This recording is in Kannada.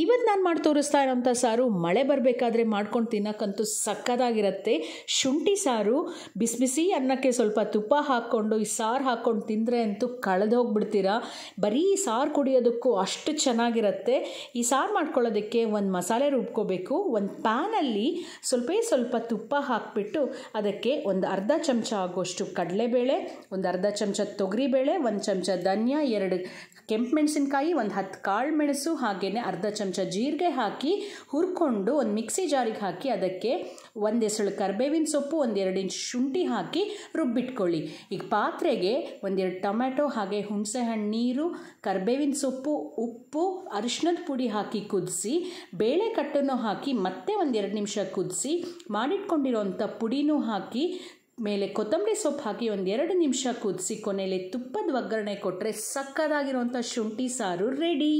ಇವತ್ತು ನಾನು ಮಾಡಿ ತೋರಿಸ್ತಾ ಇರೋಂಥ ಸಾರು ಮಳೆ ಬರಬೇಕಾದ್ರೆ ಮಾಡ್ಕೊಂಡು ತಿನ್ನೋಕ್ಕಂತೂ ಸಕ್ಕದಾಗಿರುತ್ತೆ ಶುಂಠಿ ಸಾರು ಬಿಸಿ ಬಿಸಿ ಅನ್ನಕ್ಕೆ ಸ್ವಲ್ಪ ತುಪ್ಪ ಹಾಕ್ಕೊಂಡು ಈ ಸಾರು ಹಾಕ್ಕೊಂಡು ತಿಂದರೆ ಅಂತೂ ಹೋಗ್ಬಿಡ್ತೀರಾ ಬರೀ ಸಾರು ಕುಡಿಯೋದಕ್ಕೂ ಅಷ್ಟು ಚೆನ್ನಾಗಿರುತ್ತೆ ಈ ಸಾರು ಮಾಡ್ಕೊಳ್ಳೋದಕ್ಕೆ ಒಂದು ಮಸಾಲೆ ರುಬ್ಕೋಬೇಕು ಒಂದು ಪ್ಯಾನಲ್ಲಿ ಸ್ವಲ್ಪ ಸ್ವಲ್ಪ ತುಪ್ಪ ಹಾಕಿಬಿಟ್ಟು ಅದಕ್ಕೆ ಒಂದು ಅರ್ಧ ಚಮಚ ಆಗೋಷ್ಟು ಕಡಲೆಬೇಳೆ ಒಂದು ಅರ್ಧ ಚಮಚ ತೊಗರಿಬೇಳೆ ಒಂದು ಚಮಚ ಧನ್ಯ ಎರಡು ಕೆಂಪು ಮೆಣಸಿನಕಾಯಿ ಒಂದು ಹತ್ತು ಕಾಳು ಮೆಣಸು ಹಾಗೆಯೇ ಅರ್ಧ ಚಮಚ ಚಮಚ ಜೀರಿಗೆ ಹಾಕಿ ಹುರ್ಕೊಂಡು ಒಂದು ಮಿಕ್ಸಿ ಜಾರಿಗೆ ಹಾಕಿ ಅದಕ್ಕೆ ಒಂದೆಸಳು ಕರ್ಬೇವಿನ ಸೊಪ್ಪು ಒಂದೆರಡು ಇಂಚು ಶುಂಠಿ ಹಾಕಿ ರುಬ್ಬಿಟ್ಕೊಳ್ಳಿ ಈಗ ಪಾತ್ರೆಗೆ ಒಂದೆರಡು ಟೊಮ್ಯಾಟೊ ಹಾಗೆ ಹುಣಸೆ ನೀರು ಕರ್ಬೇವಿನ ಸೊಪ್ಪು ಉಪ್ಪು ಅರಿಶಿನದ ಪುಡಿ ಹಾಕಿ ಕುದಿಸಿ ಬೇಳೆ ಕಟ್ಟನ್ನು ಹಾಕಿ ಮತ್ತೆ ಒಂದೆರಡು ನಿಮಿಷ ಕುದಿಸಿ ಮಾಡಿಟ್ಕೊಂಡಿರೋಂಥ ಪುಡಿನೂ ಹಾಕಿ ಮೇಲೆ ಕೊತ್ತಂಬರಿ ಸೊಪ್ಪು ಹಾಕಿ ಒಂದೆರಡು ನಿಮಿಷ ಕುದಿಸಿ ಕೊನೆಯಲ್ಲಿ ತುಪ್ಪದ ಒಗ್ಗರಣೆ ಕೊಟ್ಟರೆ ಸಕ್ಕದಾಗಿರುವಂಥ ಶುಂಠಿ ಸಾರು ರೆಡಿ